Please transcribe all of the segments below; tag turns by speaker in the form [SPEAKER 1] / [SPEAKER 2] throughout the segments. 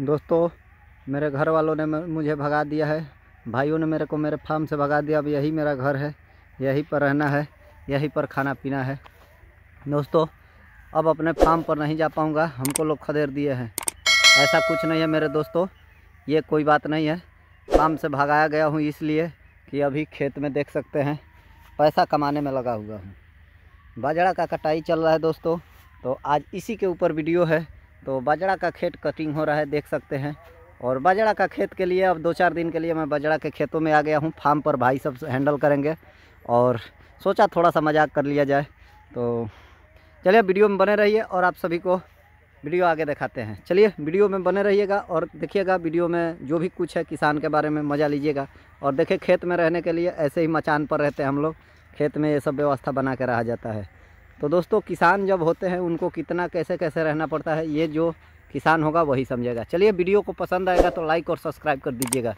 [SPEAKER 1] दोस्तों मेरे घर वालों ने मुझे भगा दिया है भाइयों ने मेरे को मेरे फार्म से भगा दिया अब यही मेरा घर है यहीं पर रहना है यहीं पर खाना पीना है दोस्तों अब अपने फार्म पर नहीं जा पाऊँगा हमको लोग खदेर दिए हैं ऐसा कुछ नहीं है मेरे दोस्तों ये कोई बात नहीं है फार्म से भगाया गया हूँ इसलिए कि अभी खेत में देख सकते हैं पैसा कमाने में लगा हुआ हूँ बाजरा का कटाई चल रहा है दोस्तों तो आज इसी के ऊपर वीडियो है तो बाजरा का खेत कटिंग हो रहा है देख सकते हैं और बाजरा का खेत के लिए अब दो चार दिन के लिए मैं बाजरा के खेतों में आ गया हूँ फार्म पर भाई सब हैंडल करेंगे और सोचा थोड़ा सा मजाक कर लिया जाए तो चलिए वीडियो में बने रहिए और आप सभी को वीडियो आगे दिखाते हैं चलिए वीडियो में बने रहिएगा और देखिएगा वीडियो में जो भी कुछ है किसान के बारे में मज़ा लीजिएगा और देखिए खेत में रहने के लिए ऐसे ही मचान पर रहते हैं हम लोग खेत में ये सब व्यवस्था बना के रहा जाता है तो दोस्तों किसान जब होते हैं उनको कितना कैसे कैसे रहना पड़ता है ये जो किसान होगा वही समझेगा चलिए वीडियो को पसंद आएगा तो लाइक और सब्सक्राइब कर दीजिएगा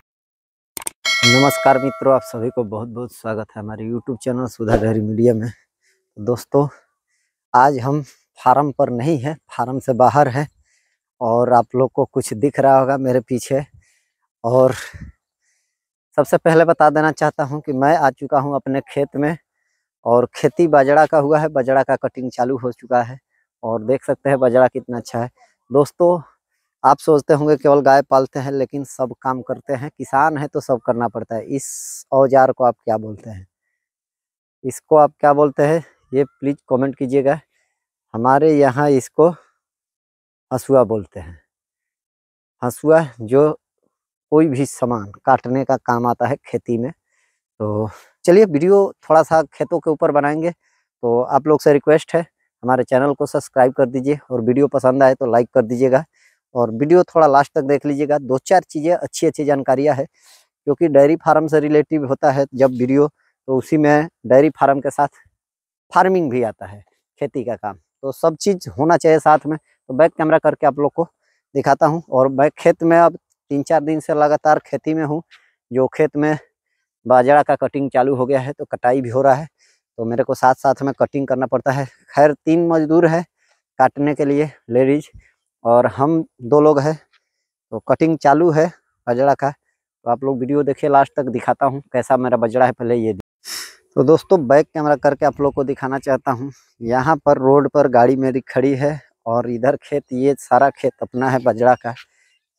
[SPEAKER 1] नमस्कार मित्रों आप सभी को बहुत बहुत स्वागत है हमारे YouTube channel Sudha Dehri media में तो दोस्तों आज हम फार्म पर नहीं है फार्म से बाहर है और आप लोग को कुछ दिख रहा होगा मेरे पीछे और सबसे पहले बता देना चाहता हूँ कि मैं आ चुका हूँ अपने खेत में और खेती बाजरा का हुआ है बाजरा का कटिंग चालू हो चुका है और देख सकते हैं बाजरा कितना अच्छा है दोस्तों आप सोचते होंगे केवल गाय पालते हैं लेकिन सब काम करते हैं किसान है तो सब करना पड़ता है इस औजार को आप क्या बोलते हैं इसको आप क्या बोलते हैं ये प्लीज़ कमेंट कीजिएगा हमारे यहाँ इसको हसुआ बोलते हैं हसुआ जो कोई भी सामान काटने का काम आता है खेती में तो चलिए वीडियो थोड़ा सा खेतों के ऊपर बनाएंगे तो आप लोग से रिक्वेस्ट है हमारे चैनल को सब्सक्राइब कर दीजिए और वीडियो पसंद आए तो लाइक कर दीजिएगा और वीडियो थोड़ा लास्ट तक देख लीजिएगा दो चार चीज़ें अच्छी अच्छी जानकारियाँ है क्योंकि डेयरी फार्म से रिलेटिव होता है जब वीडियो तो उसी में डेयरी फार्म के साथ फार्मिंग भी आता है खेती का काम तो सब चीज़ होना चाहिए साथ में तो बैक कैमरा करके आप लोग को दिखाता हूँ और मैं खेत में अब तीन चार दिन से लगातार खेती में हूँ जो खेत में बाजरा का कटिंग चालू हो गया है तो कटाई भी हो रहा है तो मेरे को साथ साथ में कटिंग करना पड़ता है खैर तीन मजदूर है काटने के लिए लेडीज और हम दो लोग हैं तो कटिंग चालू है बजड़ा का तो आप लोग वीडियो देखिए लास्ट तक दिखाता हूँ कैसा मेरा बजड़ा है पहले ये तो दोस्तों बैक कैमरा करके आप लोग को दिखाना चाहता हूँ यहाँ पर रोड पर गाड़ी मेरी खड़ी है और इधर खेत ये सारा खेत अपना है बजड़ा का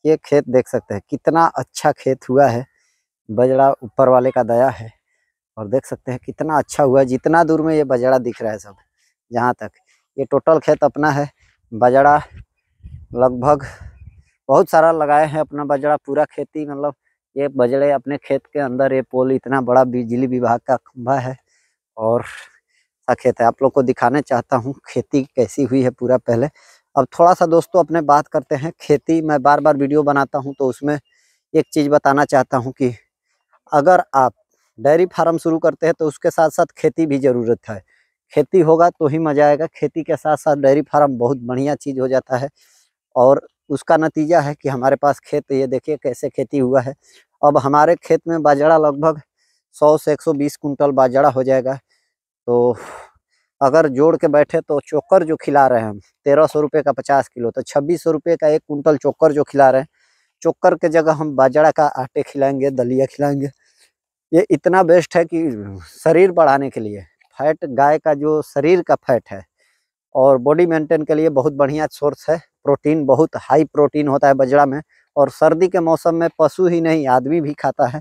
[SPEAKER 1] ये खेत देख सकते हैं कितना अच्छा खेत हुआ है बजड़ा ऊपर वाले का दया है और देख सकते हैं कितना अच्छा हुआ है जितना दूर में ये बजड़ा दिख रहा है सब जहाँ तक ये टोटल खेत अपना है बजड़ा लगभग बहुत सारा लगाए हैं अपना बजड़ा पूरा खेती मतलब ये बजड़े अपने खेत के अंदर ये पोल इतना बड़ा बिजली विभाग का खंभा है और सा खेत है आप लोग को दिखाने चाहता हूँ खेती कैसी हुई है पूरा पहले अब थोड़ा सा दोस्तों अपने बात करते हैं खेती मैं बार बार वीडियो बनाता हूँ तो उसमें एक चीज़ बताना चाहता हूँ कि अगर आप डेयरी फार्म शुरू करते हैं तो उसके साथ साथ खेती भी ज़रूरत है खेती होगा तो ही मज़ा आएगा खेती के साथ साथ डेयरी फार्म बहुत बढ़िया चीज़ हो जाता है और उसका नतीजा है कि हमारे पास खेत ये देखिए कैसे खेती हुआ है अब हमारे खेत में बाजरा लगभग 100 से 120 कुंटल बाजरा हो जाएगा तो अगर जोड़ के बैठे तो चोकर जो खिला रहे हैं हम तेरह सौ रुपये का पचास किलो तो छब्बीस सौ रुपये का एक कुंटल चोकर जो खिला रहे हैं चोकर के जगह हम बाजरा का आटे खिलाएंगे दलिया खिलाएंगे ये इतना बेस्ट है कि शरीर बढ़ाने के लिए फैट गाय का जो शरीर का फैट है और बॉडी मेंटेन के लिए बहुत बढ़िया सोर्स है प्रोटीन बहुत हाई प्रोटीन होता है बजरा में और सर्दी के मौसम में पशु ही नहीं आदमी भी खाता है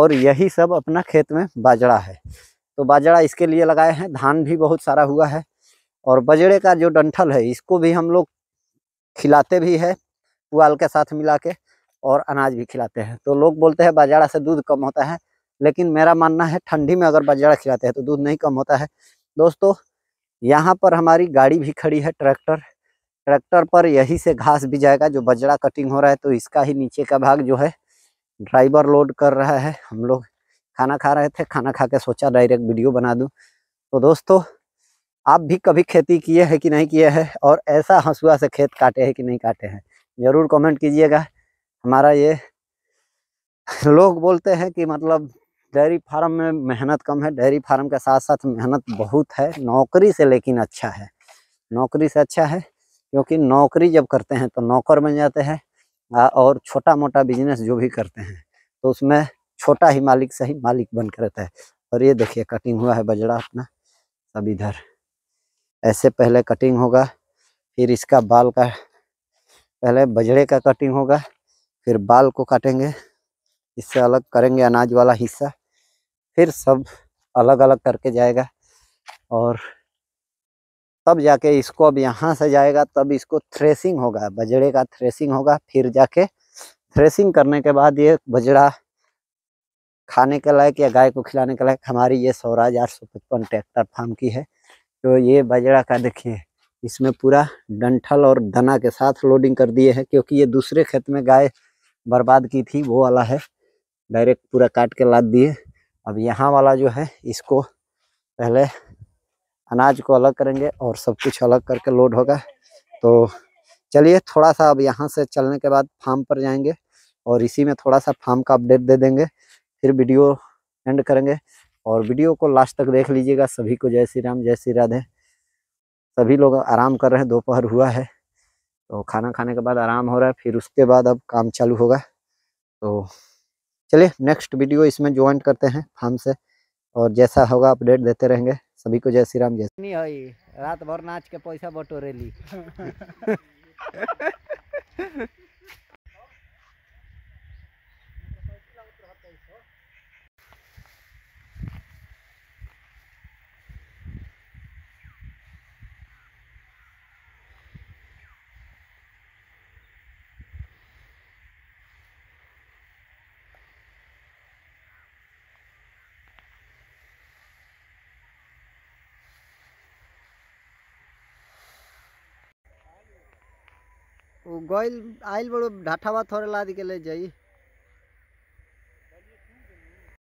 [SPEAKER 1] और यही सब अपना खेत में बाजरा है तो बाजरा इसके लिए लगाए हैं धान भी बहुत सारा हुआ है और बजरे का जो डंठल है इसको भी हम लोग खिलाते भी है पुआल के साथ मिला के और अनाज भी खिलाते हैं तो लोग बोलते हैं बाजारा से दूध कम होता है लेकिन मेरा मानना है ठंडी में अगर बाजारा खिलाते हैं तो दूध नहीं कम होता है दोस्तों यहाँ पर हमारी गाड़ी भी खड़ी है ट्रैक्टर ट्रैक्टर पर यही से घास भी जाएगा जो बजड़ा कटिंग हो रहा है तो इसका ही नीचे का भाग जो है ड्राइवर लोड कर रहा है हम लोग खाना खा रहे थे खाना खा के सोचा डायरेक्ट वीडियो बना दूं तो दोस्तों आप भी कभी खेती किए हैं कि नहीं किए हैं और ऐसा हंसुआ से खेत काटे हैं कि नहीं काटे हैं ज़रूर कमेंट कीजिएगा हमारा ये लोग बोलते हैं कि मतलब डेयरी फार्म में मेहनत कम है डेयरी फार्म के साथ साथ मेहनत बहुत है नौकरी से लेकिन अच्छा है नौकरी से अच्छा है क्योंकि नौकरी जब करते हैं तो नौकर बन जाते हैं और छोटा मोटा बिजनेस जो भी करते हैं तो उसमें छोटा ही मालिक सही मालिक बन कर रहता है और ये देखिए कटिंग हुआ है बजड़ा अपना सब इधर ऐसे पहले कटिंग होगा फिर इसका बाल का पहले बजड़े का कटिंग होगा फिर बाल को काटेंगे इससे अलग करेंगे अनाज वाला हिस्सा फिर सब अलग अलग करके जाएगा और तब जाके इसको अब यहाँ से जाएगा तब इसको थ्रेसिंग होगा बजड़े का थ्रेसिंग होगा फिर जाके थ्रेसिंग करने के बाद ये बजड़ा खाने के लायक या गाय को खिलाने के लायक हमारी ये स्वराज आठ सौ पचपन ट्रैक्टर फार्म की है तो ये बजड़ा का देखिए इसमें पूरा डंठल और दना के साथ लोडिंग कर दिए हैं क्योंकि ये दूसरे खेत में गाय बर्बाद की थी वो वाला है डायरेक्ट पूरा काट के लाद दिए अब यहाँ वाला जो है इसको पहले अनाज को अलग करेंगे और सब कुछ अलग करके लोड होगा तो चलिए थोड़ा सा अब यहाँ से चलने के बाद फार्म पर जाएंगे और इसी में थोड़ा सा फार्म का अपडेट दे देंगे फिर वीडियो एंड करेंगे और वीडियो को लास्ट तक देख लीजिएगा सभी को जय श्री राम जय श्री राधे सभी लोग आराम कर रहे हैं दोपहर हुआ है तो खाना खाने के बाद आराम हो रहा है फिर उसके बाद अब काम चालू होगा तो चलिए नेक्स्ट वीडियो इसमें ज्वाइन करते हैं फार्म से और जैसा होगा अपडेट देते रहेंगे सभी को जय श्री राम जय नहीं भाई रात भर नाच के पैसा बटोरे ली गॉयल आइल बड़ो ढाठावा थोड़े लाद के ले जाई